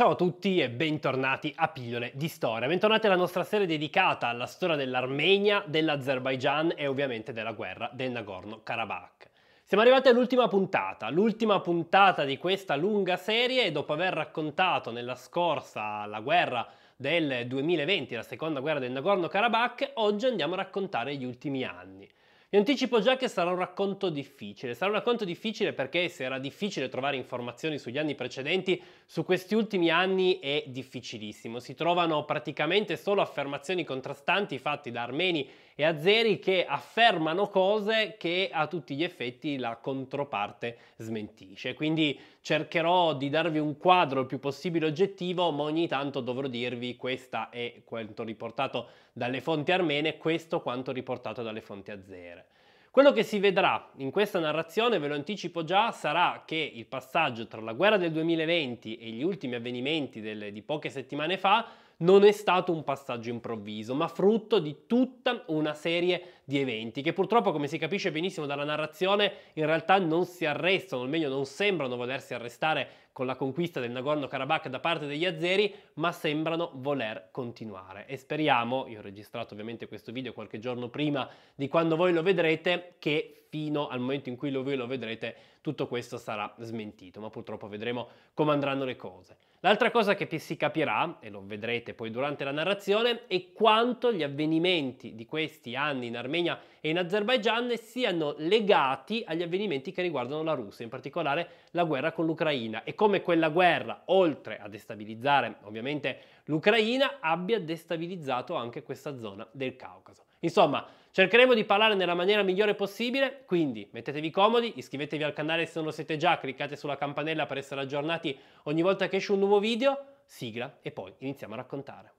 Ciao a tutti e bentornati a Pillole di Storia. Bentornati alla nostra serie dedicata alla storia dell'Armenia, dell'Azerbaigian e ovviamente della guerra del Nagorno-Karabakh. Siamo arrivati all'ultima puntata, l'ultima puntata di questa lunga serie e dopo aver raccontato nella scorsa la guerra del 2020, la seconda guerra del Nagorno-Karabakh, oggi andiamo a raccontare gli ultimi anni. Vi anticipo già che sarà un racconto difficile, sarà un racconto difficile perché se era difficile trovare informazioni sugli anni precedenti, su questi ultimi anni è difficilissimo. Si trovano praticamente solo affermazioni contrastanti fatte da armeni e Azeri che affermano cose che a tutti gli effetti la controparte smentisce. Quindi cercherò di darvi un quadro il più possibile oggettivo, ma ogni tanto dovrò dirvi questa è quanto riportato dalle fonti armene, questo quanto riportato dalle fonti azere. Quello che si vedrà in questa narrazione, ve lo anticipo già, sarà che il passaggio tra la guerra del 2020 e gli ultimi avvenimenti delle, di poche settimane fa non è stato un passaggio improvviso, ma frutto di tutta una serie di eventi che purtroppo, come si capisce benissimo dalla narrazione, in realtà non si arrestano, o meglio non sembrano volersi arrestare con la conquista del Nagorno-Karabakh da parte degli azeri, ma sembrano voler continuare. E speriamo, io ho registrato ovviamente questo video qualche giorno prima di quando voi lo vedrete, che fino al momento in cui voi lo vedrete tutto questo sarà smentito, ma purtroppo vedremo come andranno le cose. L'altra cosa che si capirà, e lo vedrete poi durante la narrazione, è quanto gli avvenimenti di questi anni in Armenia e in Azerbaigian siano legati agli avvenimenti che riguardano la Russia, in particolare la guerra con l'Ucraina e come quella guerra, oltre a destabilizzare ovviamente l'Ucraina, abbia destabilizzato anche questa zona del Caucaso. Insomma, Cercheremo di parlare nella maniera migliore possibile, quindi mettetevi comodi, iscrivetevi al canale se non lo siete già, cliccate sulla campanella per essere aggiornati ogni volta che esce un nuovo video, sigla e poi iniziamo a raccontare.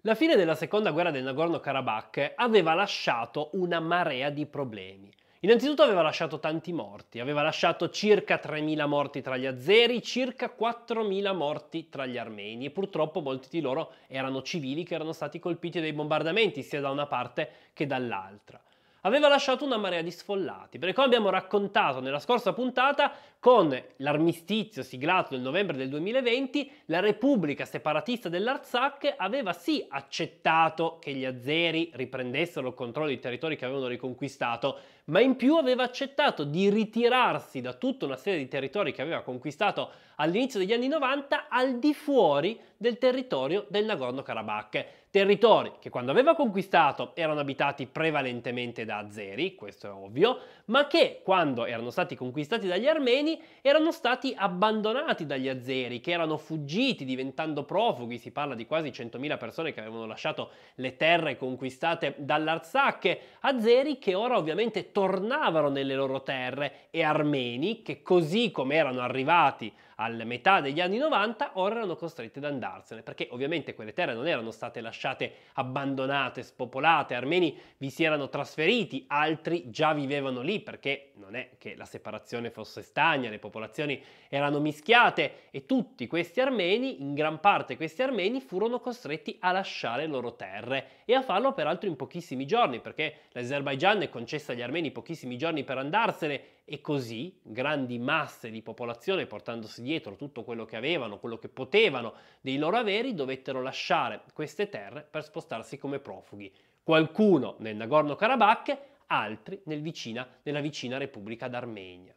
La fine della seconda guerra del Nagorno-Karabakh aveva lasciato una marea di problemi. Innanzitutto aveva lasciato tanti morti, aveva lasciato circa 3.000 morti tra gli azeri, circa 4.000 morti tra gli armeni e purtroppo molti di loro erano civili che erano stati colpiti dai bombardamenti sia da una parte che dall'altra aveva lasciato una marea di sfollati, perché come abbiamo raccontato nella scorsa puntata, con l'armistizio siglato nel novembre del 2020, la Repubblica separatista dell'Artsakh aveva sì accettato che gli azeri riprendessero il controllo dei territori che avevano riconquistato, ma in più aveva accettato di ritirarsi da tutta una serie di territori che aveva conquistato all'inizio degli anni 90 al di fuori del territorio del Nagorno-Karabakh, territori che quando aveva conquistato erano abitati prevalentemente da azeri, questo è ovvio, ma che quando erano stati conquistati dagli armeni erano stati abbandonati dagli azeri, che erano fuggiti diventando profughi, si parla di quasi 100.000 persone che avevano lasciato le terre conquistate dall'Arzakh, azeri che ora ovviamente tornavano nelle loro terre e armeni che così come erano arrivati alla metà degli anni 90, ora erano costrette ad andarsene, perché ovviamente quelle terre non erano state lasciate abbandonate, spopolate, armeni vi si erano trasferiti, altri già vivevano lì, perché non è che la separazione fosse stagna, le popolazioni erano mischiate e tutti questi armeni, in gran parte questi armeni, furono costretti a lasciare le loro terre e a farlo peraltro in pochissimi giorni, perché l'Azerbaigian è concessa agli armeni pochissimi giorni per andarsene e così grandi masse di popolazione, portandosi dietro tutto quello che avevano, quello che potevano dei loro averi, dovettero lasciare queste terre per spostarsi come profughi. Qualcuno nel Nagorno-Karabakh, altri nel vicina, nella vicina Repubblica d'Armenia.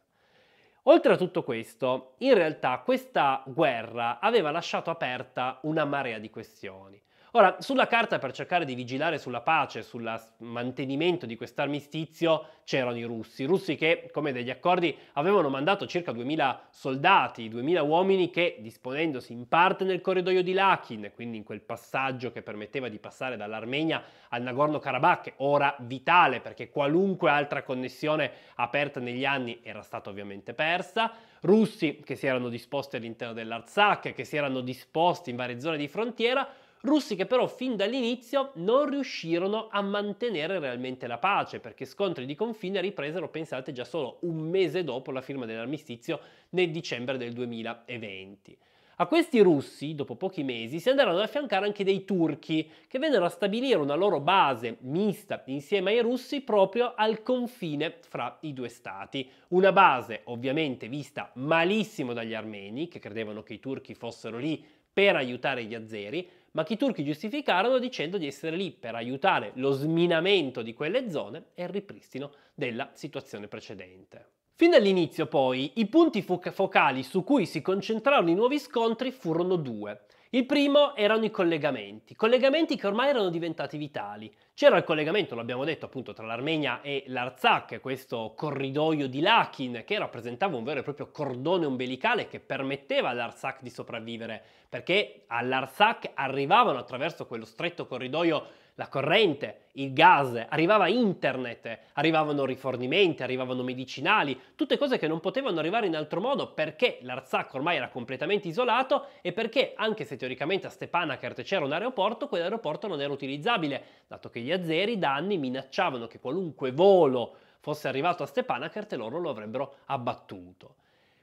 Oltre a tutto questo, in realtà questa guerra aveva lasciato aperta una marea di questioni. Ora, sulla carta per cercare di vigilare sulla pace, sul mantenimento di quest'armistizio, c'erano i russi, russi che, come degli accordi, avevano mandato circa 2000 soldati, 2000 uomini che, disponendosi in parte nel corridoio di Lakin, quindi in quel passaggio che permetteva di passare dall'Armenia al Nagorno-Karabakh, ora vitale perché qualunque altra connessione aperta negli anni era stata ovviamente persa, russi che si erano disposti all'interno dell'Artsakh, che si erano disposti in varie zone di frontiera, russi che però fin dall'inizio non riuscirono a mantenere realmente la pace, perché scontri di confine ripresero, pensate, già solo un mese dopo la firma dell'armistizio nel dicembre del 2020. A questi russi, dopo pochi mesi, si andarono ad affiancare anche dei turchi, che vennero a stabilire una loro base mista insieme ai russi proprio al confine fra i due stati. Una base ovviamente vista malissimo dagli armeni, che credevano che i turchi fossero lì per aiutare gli azzeri, ma che i turchi giustificarono dicendo di essere lì per aiutare lo sminamento di quelle zone e il ripristino della situazione precedente. Fin dall'inizio poi i punti fo- focali su cui si concentrarono i nuovi scontri furono due. Il primo erano i collegamenti, collegamenti che ormai erano diventati vitali. C'era il collegamento, l'abbiamo detto appunto, tra l'Armenia e l'Artsakh, questo corridoio di Lakin che rappresentava un vero e proprio cordone ombelicale che permetteva all'Artsakh di sopravvivere, perché all'Artsakh arrivavano attraverso quello stretto corridoio la corrente, il gas, arrivava internet, arrivavano rifornimenti, arrivavano medicinali, tutte cose che non potevano arrivare in altro modo perché l'Artsakh ormai era completamente isolato e perché anche se teoricamente a Stepanakert c'era un aeroporto, quell'aeroporto non era utilizzabile, dato che gli azeri da anni minacciavano che qualunque volo fosse arrivato a Stepanakert loro lo avrebbero abbattuto.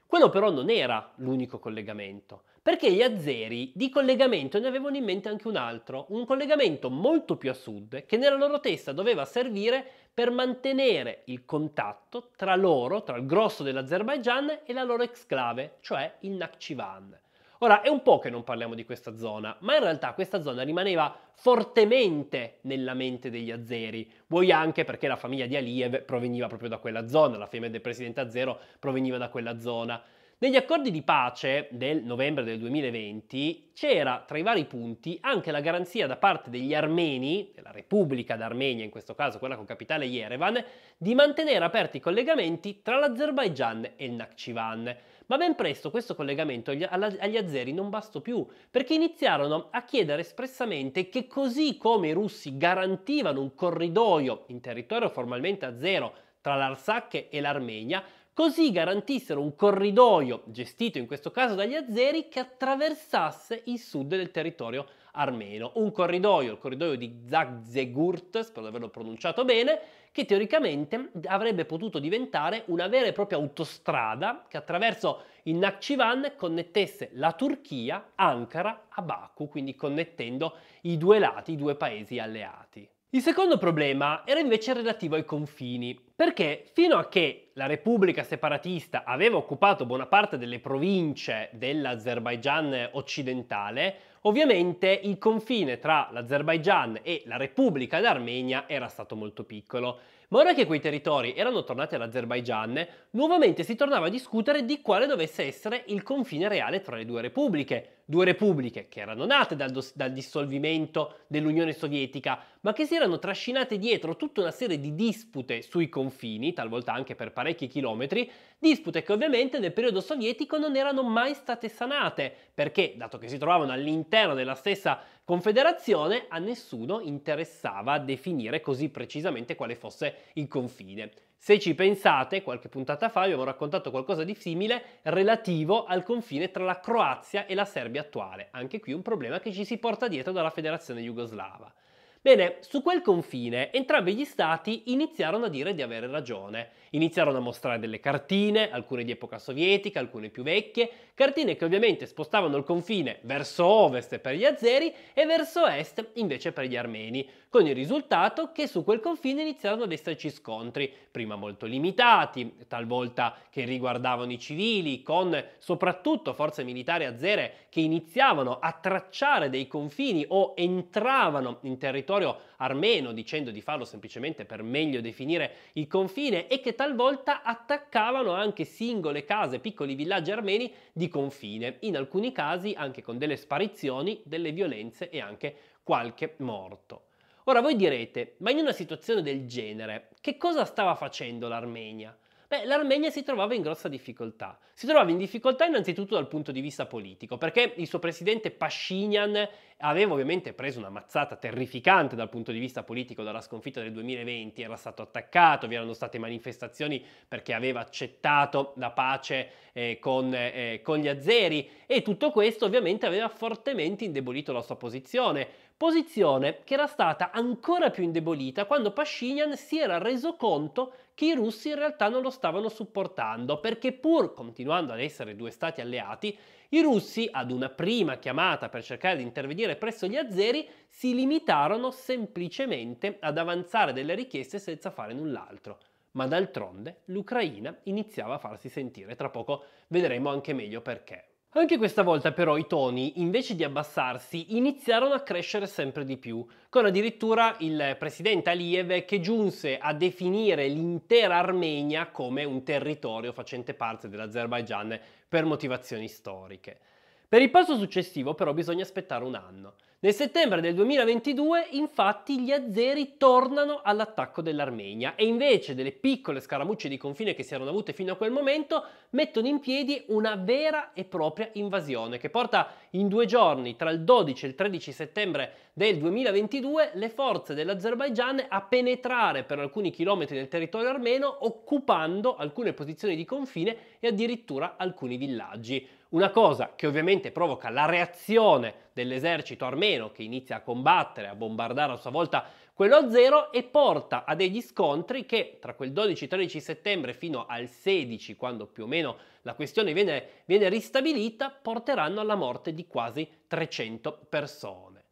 Quello però non era l'unico collegamento. Perché gli azzeri di collegamento ne avevano in mente anche un altro, un collegamento molto più a sud che nella loro testa doveva servire per mantenere il contatto tra loro, tra il grosso dell'Azerbaigian e la loro exclave, cioè il Nakhchivan. Ora, è un po' che non parliamo di questa zona, ma in realtà questa zona rimaneva fortemente nella mente degli azeri, vuoi anche perché la famiglia di Aliyev proveniva proprio da quella zona, la famiglia del presidente azero proveniva da quella zona. Negli accordi di pace del novembre del 2020 c'era tra i vari punti anche la garanzia da parte degli armeni, della Repubblica d'Armenia in questo caso quella con capitale Yerevan, di mantenere aperti i collegamenti tra l'Azerbaigian e il Nakhchivan. Ma ben presto questo collegamento agli azeri non bastò più, perché iniziarono a chiedere espressamente che così come i russi garantivano un corridoio in territorio formalmente azero tra l'Arsacche e l'Armenia, così garantissero un corridoio, gestito in questo caso dagli azeri, che attraversasse il sud del territorio armeno. Un corridoio, il corridoio di Zagzegurt, spero di averlo pronunciato bene, che teoricamente avrebbe potuto diventare una vera e propria autostrada che attraverso il Nakhchivan connettesse la Turchia, Ankara a Baku, quindi connettendo i due lati, i due paesi alleati. Il secondo problema era invece relativo ai confini, perché fino a che la Repubblica separatista aveva occupato buona parte delle province dell'Azerbaigian occidentale, ovviamente il confine tra l'Azerbaigian e la Repubblica d'Armenia era stato molto piccolo ma ora che quei territori erano tornati all'Azerbaigian, nuovamente si tornava a discutere di quale dovesse essere il confine reale tra le due repubbliche, due repubbliche che erano nate dal, dos- dal dissolvimento dell'Unione Sovietica, ma che si erano trascinate dietro tutta una serie di dispute sui confini, talvolta anche per parecchi chilometri, dispute che ovviamente nel periodo sovietico non erano mai state sanate, perché dato che si trovavano all'interno della stessa Confederazione a nessuno interessava definire così precisamente quale fosse il confine. Se ci pensate, qualche puntata fa abbiamo raccontato qualcosa di simile relativo al confine tra la Croazia e la Serbia attuale, anche qui un problema che ci si porta dietro dalla Federazione Jugoslava. Bene, su quel confine entrambi gli stati iniziarono a dire di avere ragione Iniziarono a mostrare delle cartine, alcune di epoca sovietica, alcune più vecchie, cartine che ovviamente spostavano il confine verso ovest per gli azeri e verso est invece per gli armeni, con il risultato che su quel confine iniziarono ad esserci scontri, prima molto limitati, talvolta che riguardavano i civili, con soprattutto forze militari azere che iniziavano a tracciare dei confini o entravano in territorio armeno dicendo di farlo semplicemente per meglio definire il confine e che talvolta attaccavano anche singole case, piccoli villaggi armeni di confine, in alcuni casi anche con delle sparizioni, delle violenze e anche qualche morto. Ora voi direte, ma in una situazione del genere, che cosa stava facendo l'Armenia? Beh, l'Armenia si trovava in grossa difficoltà. Si trovava in difficoltà innanzitutto dal punto di vista politico, perché il suo presidente Pashinyan aveva ovviamente preso una mazzata terrificante dal punto di vista politico dalla sconfitta del 2020, era stato attaccato, vi erano state manifestazioni perché aveva accettato la pace eh, con, eh, con gli azzeri e tutto questo ovviamente aveva fortemente indebolito la sua posizione posizione che era stata ancora più indebolita quando Pashinyan si era reso conto che i russi in realtà non lo stavano supportando, perché pur continuando ad essere due stati alleati, i russi, ad una prima chiamata per cercare di intervenire presso gli azzeri, si limitarono semplicemente ad avanzare delle richieste senza fare null'altro. Ma d'altronde l'Ucraina iniziava a farsi sentire, tra poco vedremo anche meglio perché. Anche questa volta però i toni, invece di abbassarsi, iniziarono a crescere sempre di più, con addirittura il presidente Aliyev che giunse a definire l'intera Armenia come un territorio facente parte dell'Azerbaigian per motivazioni storiche. Per il passo successivo però bisogna aspettare un anno. Nel settembre del 2022 infatti gli azeri tornano all'attacco dell'Armenia e invece delle piccole scaramucce di confine che si erano avute fino a quel momento mettono in piedi una vera e propria invasione che porta in due giorni tra il 12 e il 13 settembre del 2022 le forze dell'Azerbaigian a penetrare per alcuni chilometri nel territorio armeno occupando alcune posizioni di confine e addirittura alcuni villaggi. Una cosa che ovviamente provoca la reazione dell'esercito armeno che inizia a combattere, a bombardare a sua volta quello zero e porta a degli scontri che tra quel 12-13 settembre fino al 16, quando più o meno la questione viene, viene ristabilita, porteranno alla morte di quasi 300 persone.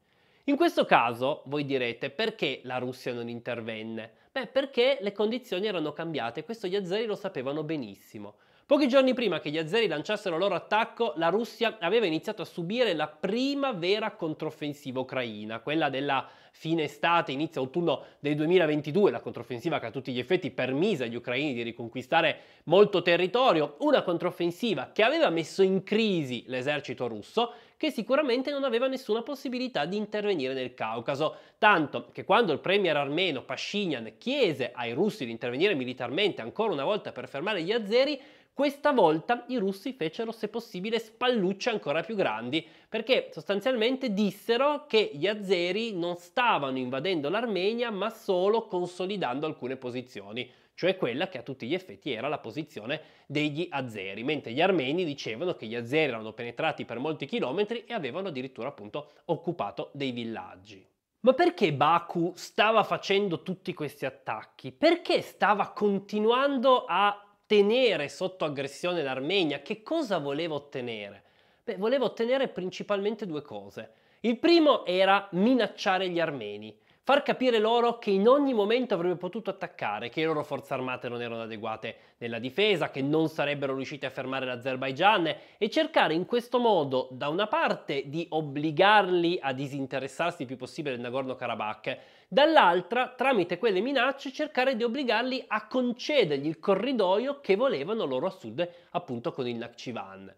In questo caso voi direte perché la Russia non intervenne? Beh, perché le condizioni erano cambiate, questo gli azzeri lo sapevano benissimo. Pochi giorni prima che gli azeri lanciassero il loro attacco, la Russia aveva iniziato a subire la prima vera controffensiva ucraina, quella della fine estate, inizio autunno del 2022, la controffensiva che a tutti gli effetti permise agli ucraini di riconquistare molto territorio, una controffensiva che aveva messo in crisi l'esercito russo, che sicuramente non aveva nessuna possibilità di intervenire nel Caucaso, tanto che quando il premier armeno Pashinyan chiese ai russi di intervenire militarmente ancora una volta per fermare gli azeri, questa volta i russi fecero, se possibile, spallucce ancora più grandi, perché sostanzialmente dissero che gli azeri non stavano invadendo l'Armenia, ma solo consolidando alcune posizioni cioè quella che a tutti gli effetti era la posizione degli azeri, mentre gli armeni dicevano che gli azeri erano penetrati per molti chilometri e avevano addirittura appunto occupato dei villaggi. Ma perché Baku stava facendo tutti questi attacchi? Perché stava continuando a tenere sotto aggressione l'Armenia, che cosa voleva ottenere? Beh, voleva ottenere principalmente due cose. Il primo era minacciare gli armeni, far capire loro che in ogni momento avrebbe potuto attaccare, che le loro forze armate non erano adeguate nella difesa, che non sarebbero riuscite a fermare l'Azerbaigian e cercare in questo modo da una parte di obbligarli a disinteressarsi il più possibile del Nagorno-Karabakh, dall'altra tramite quelle minacce cercare di obbligarli a concedergli il corridoio che volevano loro a sud appunto con il Nakhchivan.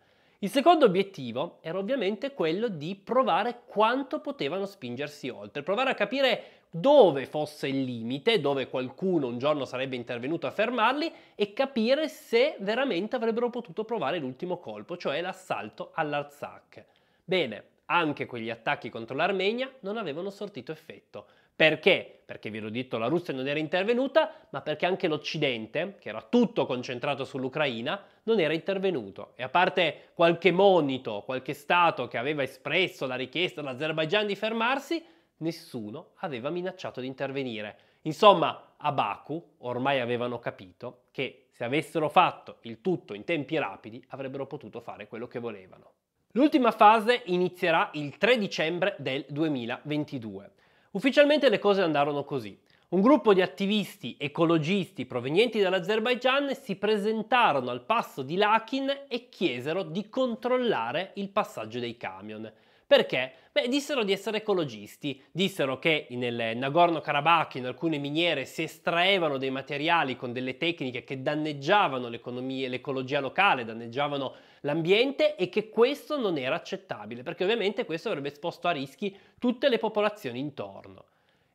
Il secondo obiettivo era ovviamente quello di provare quanto potevano spingersi oltre, provare a capire dove fosse il limite, dove qualcuno un giorno sarebbe intervenuto a fermarli e capire se veramente avrebbero potuto provare l'ultimo colpo, cioè l'assalto all'Artsakh. Bene, anche quegli attacchi contro l'Armenia non avevano sortito effetto. Perché? Perché vi ho detto la Russia non era intervenuta, ma perché anche l'Occidente, che era tutto concentrato sull'Ucraina, non era intervenuto. E a parte qualche monito, qualche Stato che aveva espresso la richiesta all'Azerbaigian di fermarsi, nessuno aveva minacciato di intervenire. Insomma, a Baku ormai avevano capito che se avessero fatto il tutto in tempi rapidi avrebbero potuto fare quello che volevano. L'ultima fase inizierà il 3 dicembre del 2022. Ufficialmente le cose andarono così. Un gruppo di attivisti ecologisti provenienti dall'Azerbaigian si presentarono al passo di Lakin e chiesero di controllare il passaggio dei camion. Perché? Beh, dissero di essere ecologisti, dissero che nel Nagorno-Karabakh in alcune miniere si estraevano dei materiali con delle tecniche che danneggiavano l'economia, e l'ecologia locale, danneggiavano l'ambiente e che questo non era accettabile, perché ovviamente questo avrebbe esposto a rischi tutte le popolazioni intorno.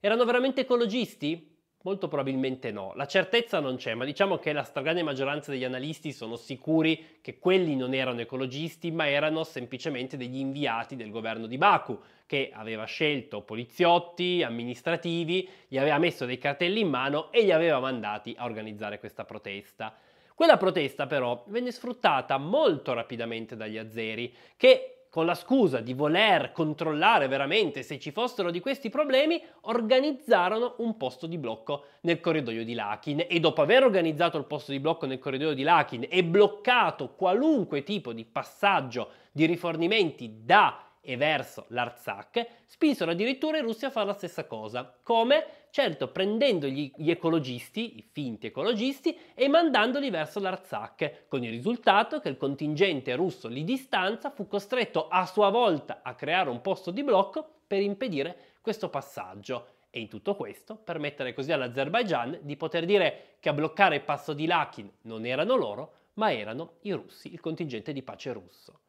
Erano veramente ecologisti? Molto probabilmente no, la certezza non c'è, ma diciamo che la stragrande maggioranza degli analisti sono sicuri che quelli non erano ecologisti, ma erano semplicemente degli inviati del governo di Baku, che aveva scelto poliziotti, amministrativi, gli aveva messo dei cartelli in mano e li aveva mandati a organizzare questa protesta. Quella protesta però venne sfruttata molto rapidamente dagli azzeri, che con la scusa di voler controllare veramente se ci fossero di questi problemi, organizzarono un posto di blocco nel corridoio di Lakin e dopo aver organizzato il posto di blocco nel corridoio di Lakin e bloccato qualunque tipo di passaggio di rifornimenti da e verso l'Artsakh, spinsero addirittura i russi a fare la stessa cosa. Come? Certo, prendendo gli, gli ecologisti, i finti ecologisti, e mandandoli verso l'Artsakh, con il risultato che il contingente russo lì di stanza fu costretto a sua volta a creare un posto di blocco per impedire questo passaggio e in tutto questo permettere così all'Azerbaigian di poter dire che a bloccare il passo di Lakin non erano loro, ma erano i russi, il contingente di pace russo.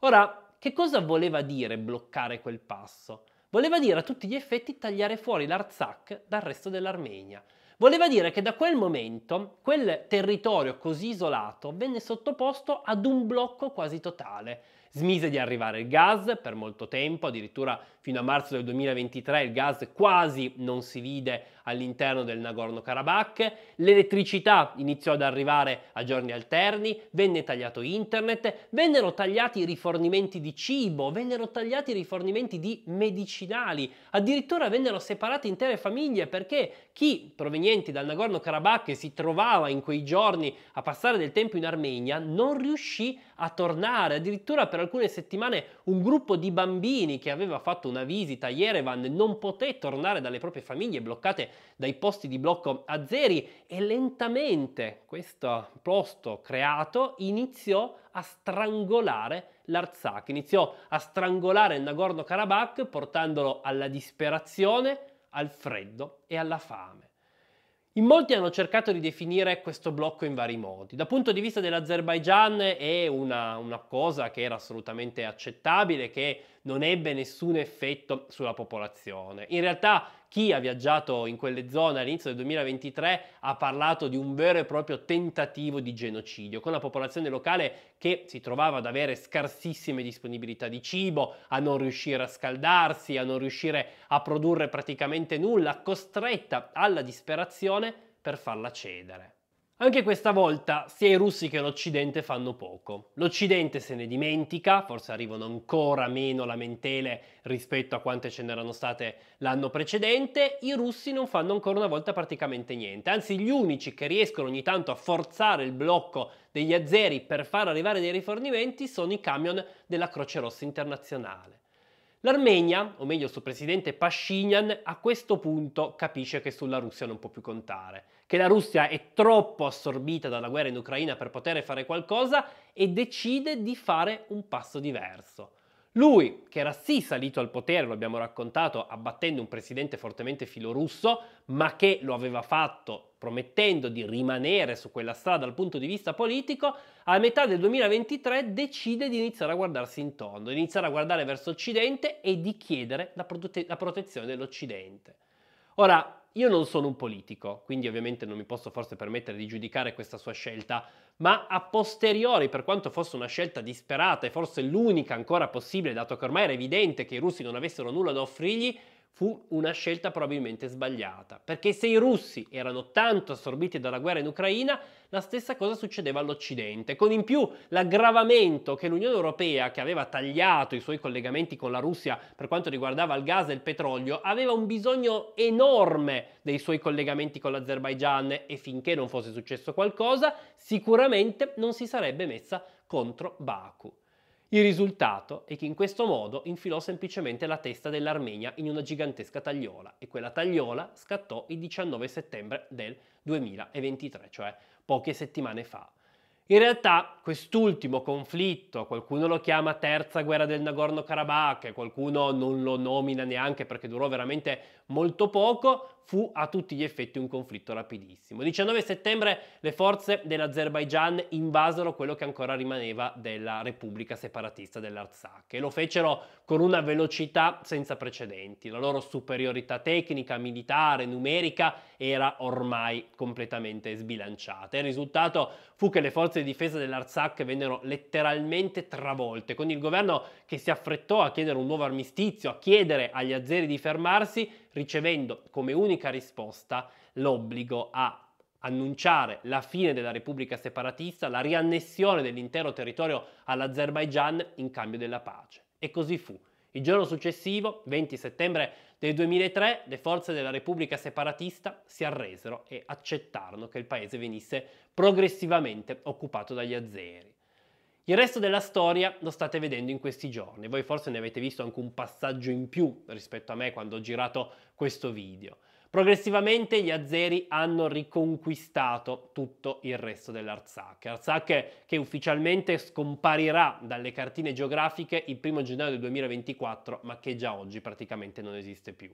Ora, che cosa voleva dire bloccare quel passo? Voleva dire a tutti gli effetti tagliare fuori l'Arzak dal resto dell'Armenia. Voleva dire che da quel momento quel territorio così isolato venne sottoposto ad un blocco quasi totale, Smise di arrivare il gas per molto tempo, addirittura fino a marzo del 2023 il gas quasi non si vide all'interno del Nagorno-Karabakh, l'elettricità iniziò ad arrivare a giorni alterni, venne tagliato internet, vennero tagliati i rifornimenti di cibo, vennero tagliati i rifornimenti di medicinali, addirittura vennero separate intere famiglie perché chi proveniente dal Nagorno-Karabakh e si trovava in quei giorni a passare del tempo in Armenia non riuscì a tornare, addirittura per alcune settimane un gruppo di bambini che aveva fatto una visita a Yerevan non poté tornare dalle proprie famiglie bloccate dai posti di blocco azeri e lentamente questo posto creato iniziò a strangolare l'Artsakh, iniziò a strangolare il Nagorno-Karabakh portandolo alla disperazione, al freddo e alla fame. In molti hanno cercato di definire questo blocco in vari modi. Dal punto di vista dell'Azerbaigian è una, una cosa che era assolutamente accettabile, che non ebbe nessun effetto sulla popolazione. In realtà chi ha viaggiato in quelle zone all'inizio del 2023 ha parlato di un vero e proprio tentativo di genocidio, con la popolazione locale che si trovava ad avere scarsissime disponibilità di cibo, a non riuscire a scaldarsi, a non riuscire a produrre praticamente nulla, costretta alla disperazione per farla cedere. Anche questa volta sia i russi che l'Occidente fanno poco. L'Occidente se ne dimentica, forse arrivano ancora meno lamentele rispetto a quante ce n'erano state l'anno precedente, i russi non fanno ancora una volta praticamente niente, anzi gli unici che riescono ogni tanto a forzare il blocco degli azzeri per far arrivare dei rifornimenti sono i camion della Croce Rossa Internazionale. L'Armenia, o meglio il suo presidente Pashinyan, a questo punto capisce che sulla Russia non può più contare che la Russia è troppo assorbita dalla guerra in Ucraina per poter fare qualcosa e decide di fare un passo diverso. Lui, che era sì salito al potere, lo abbiamo raccontato, abbattendo un presidente fortemente filorusso, ma che lo aveva fatto promettendo di rimanere su quella strada dal punto di vista politico, a metà del 2023 decide di iniziare a guardarsi intorno, di iniziare a guardare verso Occidente e di chiedere la, prote- la protezione dell'Occidente. Ora, io non sono un politico, quindi ovviamente non mi posso forse permettere di giudicare questa sua scelta, ma a posteriori, per quanto fosse una scelta disperata e forse l'unica ancora possibile, dato che ormai era evidente che i russi non avessero nulla da offrirgli, fu una scelta probabilmente sbagliata, perché se i russi erano tanto assorbiti dalla guerra in Ucraina, la stessa cosa succedeva all'Occidente, con in più l'aggravamento che l'Unione Europea, che aveva tagliato i suoi collegamenti con la Russia per quanto riguardava il gas e il petrolio, aveva un bisogno enorme dei suoi collegamenti con l'Azerbaigian e finché non fosse successo qualcosa, sicuramente non si sarebbe messa contro Baku. Il risultato è che in questo modo infilò semplicemente la testa dell'Armenia in una gigantesca tagliola e quella tagliola scattò il 19 settembre del 2023, cioè poche settimane fa. In realtà quest'ultimo conflitto, qualcuno lo chiama terza guerra del Nagorno-Karabakh, qualcuno non lo nomina neanche perché durò veramente molto poco, fu a tutti gli effetti un conflitto rapidissimo. Il 19 settembre le forze dell'Azerbaigian invasero quello che ancora rimaneva della Repubblica separatista dell'Artsakh e lo fecero con una velocità senza precedenti. La loro superiorità tecnica, militare, numerica era ormai completamente sbilanciata. Il risultato fu che le forze di difesa dell'Artsakh vennero letteralmente travolte, con il governo che si affrettò a chiedere un nuovo armistizio, a chiedere agli azeri di fermarsi, ricevendo come unica risposta l'obbligo a annunciare la fine della Repubblica separatista, la riannessione dell'intero territorio all'Azerbaigian in cambio della pace. E così fu. Il giorno successivo, 20 settembre del 2003, le forze della Repubblica separatista si arresero e accettarono che il paese venisse progressivamente occupato dagli azeri. Il resto della storia lo state vedendo in questi giorni, voi forse ne avete visto anche un passaggio in più rispetto a me quando ho girato questo video. Progressivamente gli azeri hanno riconquistato tutto il resto dell'Artsakh. Artsakh che ufficialmente scomparirà dalle cartine geografiche il 1 gennaio del 2024, ma che già oggi praticamente non esiste più.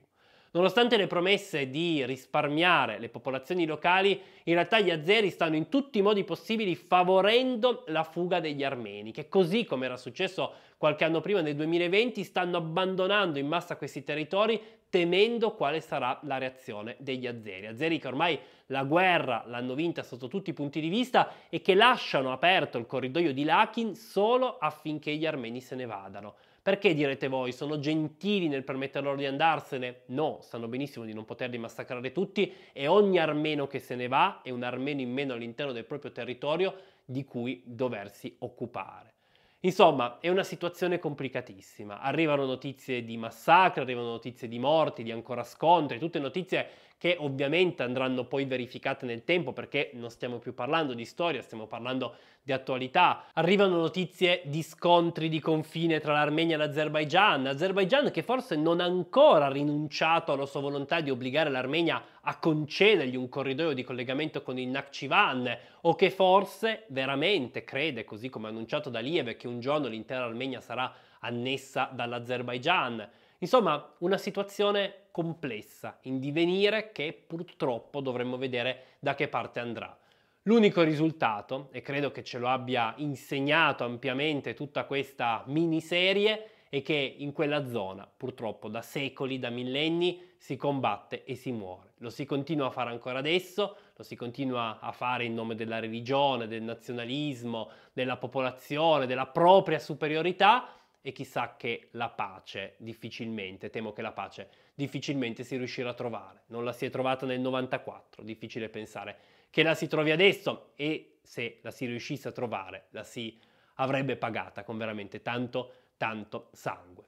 Nonostante le promesse di risparmiare le popolazioni locali, in realtà gli azeri stanno in tutti i modi possibili favorendo la fuga degli armeni, che così come era successo qualche anno prima nel 2020 stanno abbandonando in massa questi territori temendo quale sarà la reazione degli azeri. Azeri che ormai la guerra l'hanno vinta sotto tutti i punti di vista e che lasciano aperto il corridoio di Lakin solo affinché gli armeni se ne vadano. Perché direte voi, sono gentili nel permetter loro di andarsene? No, sanno benissimo di non poterli massacrare tutti e ogni armeno che se ne va è un armeno in meno all'interno del proprio territorio di cui doversi occupare. Insomma, è una situazione complicatissima. Arrivano notizie di massacri, arrivano notizie di morti, di ancora scontri, tutte notizie che ovviamente andranno poi verificate nel tempo perché non stiamo più parlando di storia, stiamo parlando di attualità. Arrivano notizie di scontri di confine tra l'Armenia e l'Azerbaigian, Azerbaigian che forse non ha ancora rinunciato alla sua volontà di obbligare l'Armenia a concedergli un corridoio di collegamento con il Nakhchivan o che forse veramente crede, così come annunciato da Liev, che un giorno l'intera Armenia sarà annessa dall'Azerbaigian. Insomma, una situazione complessa, in divenire che purtroppo dovremmo vedere da che parte andrà. L'unico risultato, e credo che ce lo abbia insegnato ampiamente tutta questa miniserie, è che in quella zona, purtroppo da secoli, da millenni, si combatte e si muore. Lo si continua a fare ancora adesso, lo si continua a fare in nome della religione, del nazionalismo, della popolazione, della propria superiorità e chissà che la pace difficilmente, temo che la pace difficilmente si riuscirà a trovare. Non la si è trovata nel 94, difficile pensare che la si trovi adesso e se la si riuscisse a trovare la si avrebbe pagata con veramente tanto, tanto sangue.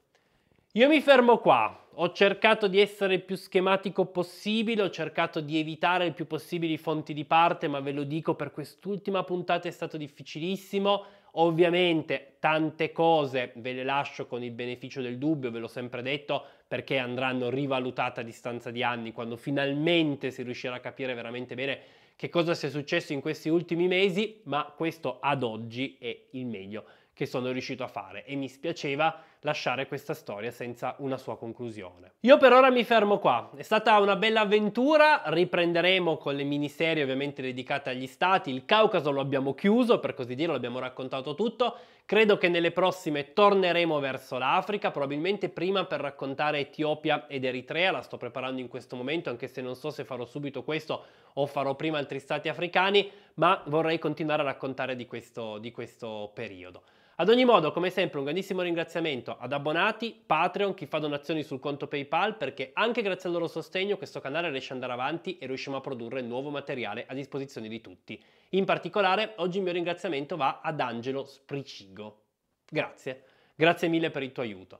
Io mi fermo qua, ho cercato di essere il più schematico possibile, ho cercato di evitare il più possibile i fonti di parte, ma ve lo dico per quest'ultima puntata è stato difficilissimo Ovviamente tante cose ve le lascio con il beneficio del dubbio, ve l'ho sempre detto, perché andranno rivalutate a distanza di anni, quando finalmente si riuscirà a capire veramente bene che cosa sia successo in questi ultimi mesi, ma questo ad oggi è il meglio che sono riuscito a fare e mi spiaceva lasciare questa storia senza una sua conclusione. Io per ora mi fermo qua, è stata una bella avventura, riprenderemo con le miniserie ovviamente dedicate agli stati, il Caucaso lo abbiamo chiuso per così dire, l'abbiamo raccontato tutto, credo che nelle prossime torneremo verso l'Africa, probabilmente prima per raccontare Etiopia ed Eritrea, la sto preparando in questo momento anche se non so se farò subito questo o farò prima altri stati africani, ma vorrei continuare a raccontare di questo, di questo periodo. Ad ogni modo, come sempre, un grandissimo ringraziamento ad abbonati, Patreon, chi fa donazioni sul conto PayPal, perché anche grazie al loro sostegno questo canale riesce ad andare avanti e riusciamo a produrre nuovo materiale a disposizione di tutti. In particolare, oggi il mio ringraziamento va ad Angelo Spricigo. Grazie, grazie mille per il tuo aiuto.